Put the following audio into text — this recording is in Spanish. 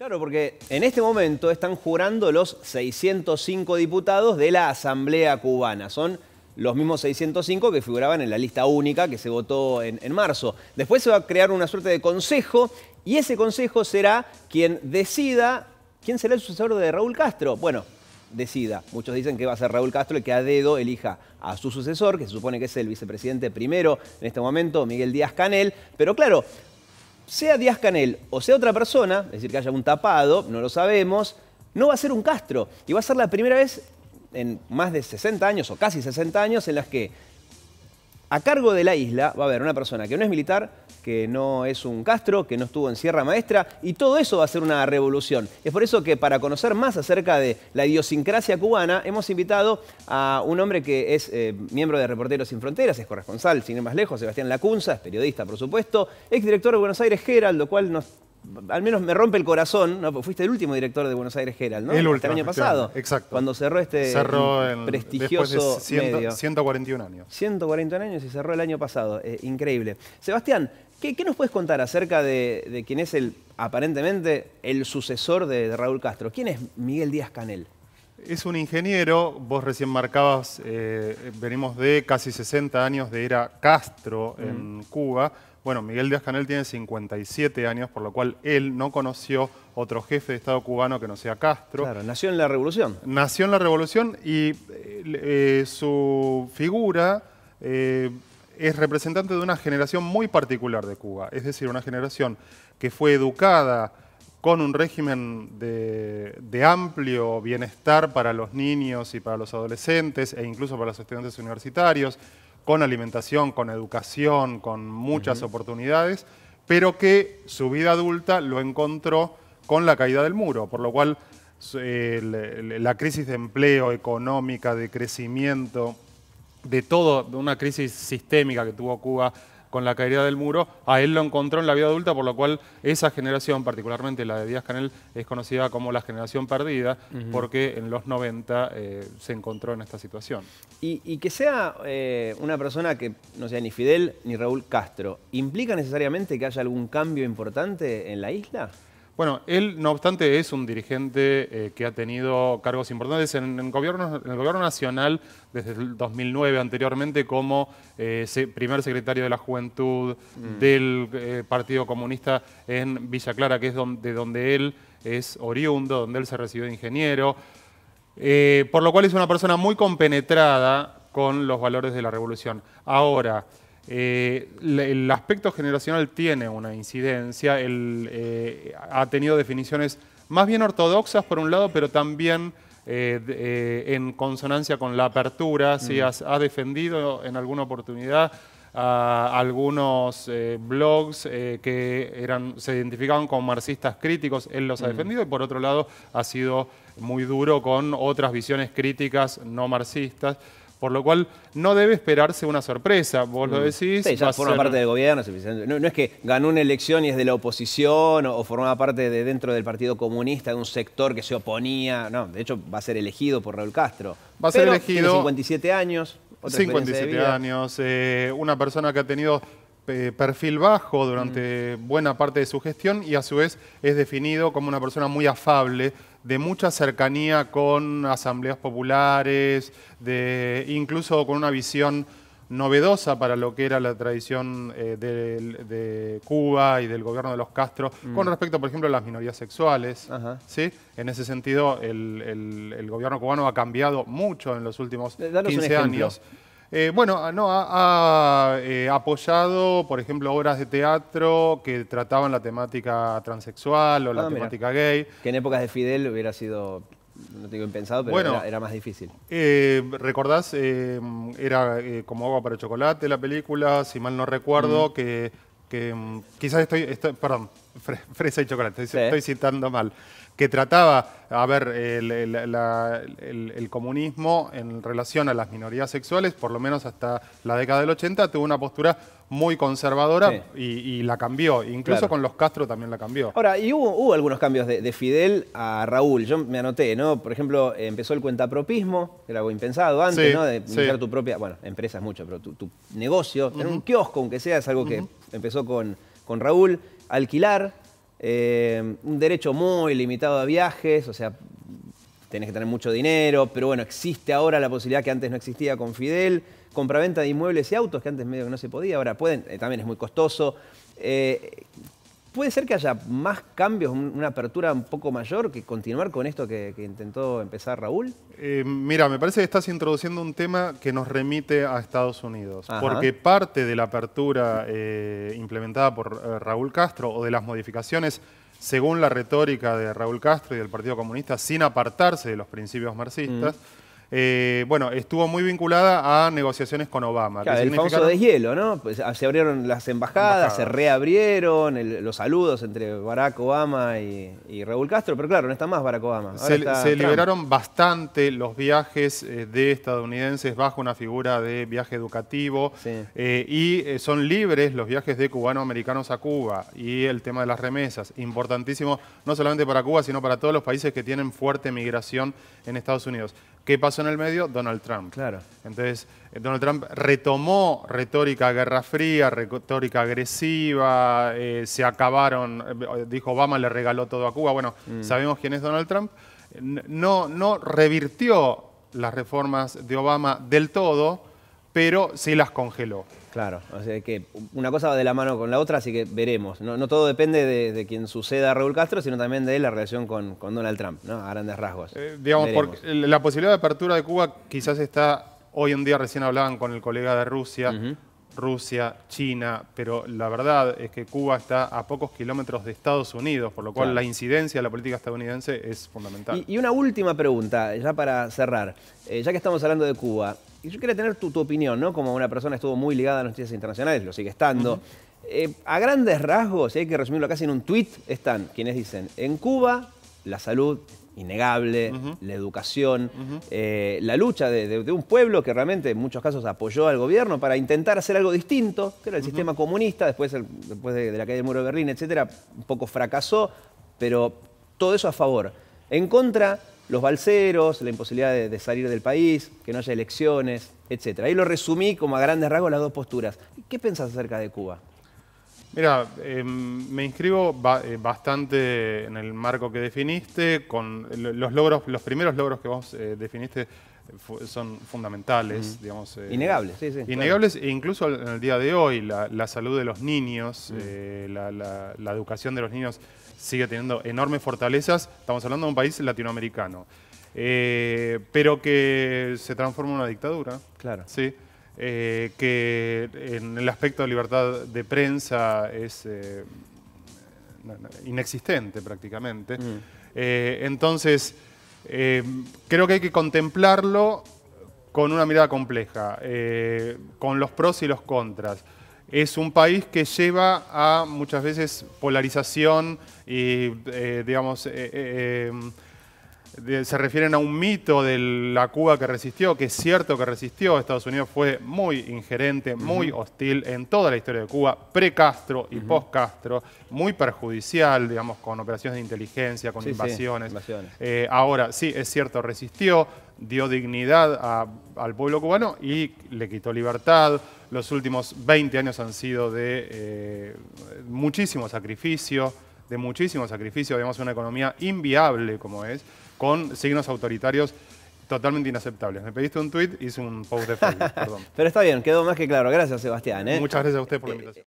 Claro, porque en este momento están jurando los 605 diputados de la Asamblea Cubana. Son los mismos 605 que figuraban en la lista única que se votó en, marzo. Después se va a crear una suerte de consejo y ese consejo será quien decida quién será el sucesor de Raúl Castro. Bueno, decida. Muchos dicen que va a ser Raúl Castro el que a dedo elija a su sucesor, que se supone que es el vicepresidente primero en este momento, Miguel Díaz Canel. Pero claro, sea Díaz Canel o sea otra persona, es decir, que haya un tapado, no lo sabemos, no va a ser un Castro. Y va a ser la primera vez en más de 60 años o casi 60 años en las que a cargo de la isla va a haber una persona que no es militar, que no es un Castro, que no estuvo en Sierra Maestra, y todo eso va a ser una revolución. Es por eso que para conocer más acerca de la idiosincrasia cubana, hemos invitado a un hombre que es eh, miembro de Reporteros Sin Fronteras, es corresponsal, sin ir más lejos, Sebastián Lacunza, es periodista, por supuesto, exdirector de Buenos Aires Herald, lo cual nos al menos me rompe el corazón, ¿no? fuiste el último director de Buenos Aires Herald, ¿no? El último, año pasado. exacto. Cuando cerró este prestigioso 141 años. 141 años y cerró el año pasado. Eh, increíble. Sebastián, ¿Qué, nos puedes contar acerca de, quién es el, aparentemente, el sucesor de, Raúl Castro? ¿Quién es Miguel Díaz Canel? Es un ingeniero, vos recién marcabas, eh, venimos de casi 60 años de era Castro en Cuba. Bueno, Miguel Díaz Canel tiene 57 años, por lo cual él no conoció otro jefe de Estado cubano que no sea Castro. Claro, nació en la Revolución. Nació en la Revolución y eh, eh, su figura es representante de una generación muy particular de Cuba, es decir, una generación que fue educada con un régimen de, amplio bienestar para los niños y para los adolescentes e incluso para los estudiantes universitarios, con alimentación, con educación, con muchas oportunidades, pero que su vida adulta lo encontró con la caída del muro, por lo cual eh, la crisis de empleo económica, de crecimiento, de todo, de una crisis sistémica que tuvo Cuba con la caída del muro, a él lo encontró en la vida adulta, por lo cual esa generación, particularmente la de Díaz Canel, es conocida como la generación perdida, porque en los 90 eh, se encontró en esta situación. Y, que sea eh, una persona que no sea ni Fidel ni Raúl Castro, ¿implica necesariamente que haya algún cambio importante en la isla? Bueno, él, no obstante, es un dirigente eh, que ha tenido cargos importantes en, el gobierno nacional desde el 2009, anteriormente como eh, primer secretario de la Juventud mm. del eh, Partido Comunista en Villa Clara, que es de donde él es oriundo, donde él se recibió de ingeniero. por lo cual es una persona muy compenetrada con los valores de la revolución. Ahora, eh, el aspecto generacional tiene una incidencia, eh, ha tenido definiciones más bien ortodoxas por un lado, pero también eh, en consonancia con la apertura, mm. ha defendido en alguna oportunidad a algunos blogs que eran, se identificaban como marxistas críticos, él los ha mm. defendido y por otro lado ha sido muy duro con otras visiones críticas no marxistas. Por lo cual no debe esperarse una sorpresa, vos lo mm. decís. ya forma parte del gobierno, no, es que ganó una elección y es de la oposición o, formaba parte de dentro del Partido Comunista, de un sector que se oponía. No, de hecho va a ser elegido por Raúl Castro. Va a ser elegido. Tiene 57 años. 57 años, eh, una persona que ha tenido eh, perfil bajo durante mm. buena parte de su gestión y a su vez es definido como una persona muy afable de mucha cercanía con asambleas populares, de, incluso con una visión novedosa para lo que era la tradición eh, de, Cuba y del gobierno de los Castro, mm. con respecto, por ejemplo, a las minorías sexuales. ¿sí? En ese sentido, el, gobierno cubano ha cambiado mucho en los últimos 15 años. Eh, bueno, no, ha, eh, apoyado, por ejemplo, obras de teatro que trataban la temática transexual o la ah, temática gay. Que en épocas de Fidel hubiera sido no te digo impensado, pero era, más difícil. Eh, ¿Recordás? era como agua para chocolate la película, si mal no recuerdo, que que mm, quizás estoy, perdón, fresa y chocolate, estoy, citando mal, que trataba, a ver, el, el, comunismo en relación a las minorías sexuales, por lo menos hasta la década del 80, tuvo una postura muy conservadora y, la cambió. Incluso con los Castro también la cambió. Ahora, y hubo, algunos cambios de, Fidel a Raúl. Yo me anoté, ¿no? Por ejemplo, empezó el cuentapropismo, que era algo impensado antes, ¿no? De iniciar tu propia, bueno, empresa mucho, pero tu, negocio, tener un kiosco, aunque sea, es algo que empezó con, con Raúl. Alquilar, eh, un derecho muy limitado a viajes, o sea, tenés que tener mucho dinero, pero bueno, existe ahora la posibilidad que antes no existía con Fidel, compraventa de inmuebles y autos, que antes medio que no se podía, ahora pueden, eh, también es muy costoso. Eh, ¿Puede ser que haya más cambios, una apertura un poco mayor que continuar con esto que, intentó empezar Raúl? Eh, mira, me parece que estás introduciendo un tema que nos remite a Estados Unidos, porque parte de la apertura implementada por Raúl Castro o de las modificaciones según la retórica de Raúl Castro y del Partido Comunista, sin apartarse de los principios marxistas, mm. Eh, bueno, estuvo muy vinculada a negociaciones con Obama. el famoso deshielo, ¿no? Pues, ah, se abrieron las embajadas, se reabrieron los saludos entre Barack Obama y, Raúl Castro, pero claro, no está más Barack Obama. se, liberaron bastante los viajes eh, de estadounidenses bajo una figura de viaje educativo eh, y son libres los viajes de cubanoamericanos a Cuba y el tema de las remesas, importantísimo no solamente para Cuba, sino para todos los países que tienen fuerte migración en Estados Unidos. ¿Qué pasó en el medio? Donald Trump. Claro. Entonces, eh, Donald Trump retomó retórica guerra fría, retórica agresiva, eh, se acabaron, eh, dijo Obama le regaló todo a Cuba. Bueno, mm. sabemos quién es Donald Trump. No, no revirtió las reformas de Obama del todo, pero se las congeló. Claro, o sea que una cosa va de la mano con la otra, así que veremos. No, todo depende de, quien suceda a Raúl Castro, sino también de la relación con, Donald Trump, ¿no? A grandes rasgos. Eh, digamos, porque la posibilidad de apertura de Cuba quizás está, hoy en día recién hablaban con el colega de Rusia, Rusia, China, pero la verdad es que Cuba está a pocos kilómetros de Estados Unidos, por lo cual la incidencia de la política estadounidense es fundamental. Y, una última pregunta, ya para cerrar, eh, ya que estamos hablando de Cuba, y yo quería tener tu, opinión, ¿no? Como una persona estuvo muy ligada a las noticias internacionales, lo sigue estando. Eh, a grandes rasgos, y hay que resumirlo casi en un tuit, están quienes dicen, en Cuba la salud innegable, la educación, eh, la lucha de, un pueblo que realmente en muchos casos apoyó al gobierno para intentar hacer algo distinto, que era el sistema comunista, después, después de, la caída del muro de Berlín, etcétera, un poco fracasó, pero todo eso a favor. En contra los balseros, la imposibilidad de, salir del país, que no haya elecciones, etc. Ahí lo resumí como a grandes rasgos las dos posturas. ¿Qué pensás acerca de Cuba? Mira, em, me inscribo eh, bastante en el marco que definiste, con los logros, los primeros logros que vos eh, definiste son fundamentales, digamos. Eh, innegables, sí, sí. Innegables e incluso en el día de hoy, la, salud de los niños, la educación de los niños sigue teniendo enormes fortalezas. Estamos hablando de un país latinoamericano. Eh, pero que se transforma en una dictadura. Claro. Sí. Eh, que en el aspecto de libertad de prensa es eh, inexistente prácticamente. Mm. entonces, creo que hay que contemplarlo con una mirada compleja, con los pros y los contras es un país que lleva a muchas veces polarización y, eh, digamos, eh, eh, em, se refieren a un mito de la Cuba que resistió, que es cierto que resistió. Estados Unidos fue muy ingerente, muy hostil en toda la historia de Cuba, pre-Castro y post-Castro, muy perjudicial, digamos, con operaciones de inteligencia, con invasiones. Eh, ahora, sí, es cierto, resistió, dio dignidad al pueblo cubano y le quitó libertad. Los últimos 20 años han sido de eh, muchísimo sacrificio de muchísimo sacrificio, digamos, una economía inviable como es, con signos autoritarios totalmente inaceptables. Me pediste un tweet, hice un post de Facebook, perdón. Pero está bien, quedó más que claro. Gracias, Sebastián. ¿eh? Muchas gracias a usted por la eh, invitación.